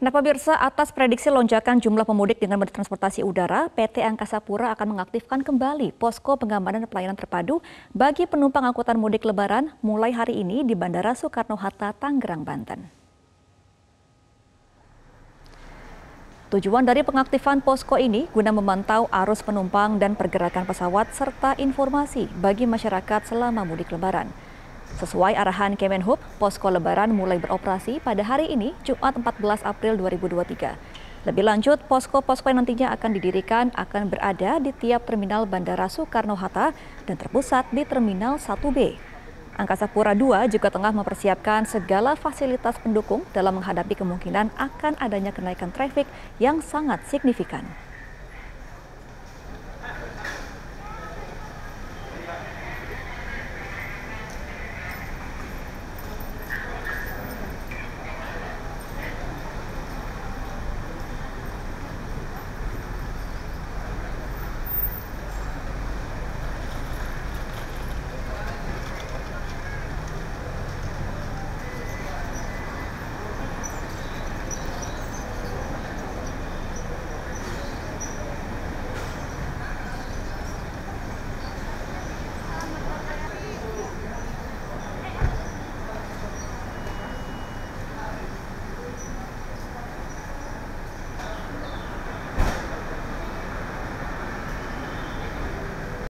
Nah pemirsa, atas prediksi lonjakan jumlah pemudik dengan moda transportasi udara, PT Angkasa Pura akan mengaktifkan kembali posko pengamanan pelayanan terpadu bagi penumpang angkutan mudik lebaran mulai hari ini di Bandara Soekarno-Hatta, Tangerang, Banten. Tujuan dari pengaktifan posko ini guna memantau arus penumpang dan pergerakan pesawat serta informasi bagi masyarakat selama mudik lebaran. Sesuai arahan Kemenhub, posko lebaran mulai beroperasi pada hari ini, Jumat 14 April 2023. Lebih lanjut, posko-posko yang nantinya akan didirikan akan berada di tiap terminal Bandara Soekarno-Hatta dan terpusat di Terminal 1B. Angkasa Pura II juga tengah mempersiapkan segala fasilitas pendukung dalam menghadapi kemungkinan akan adanya kenaikan trafik yang sangat signifikan.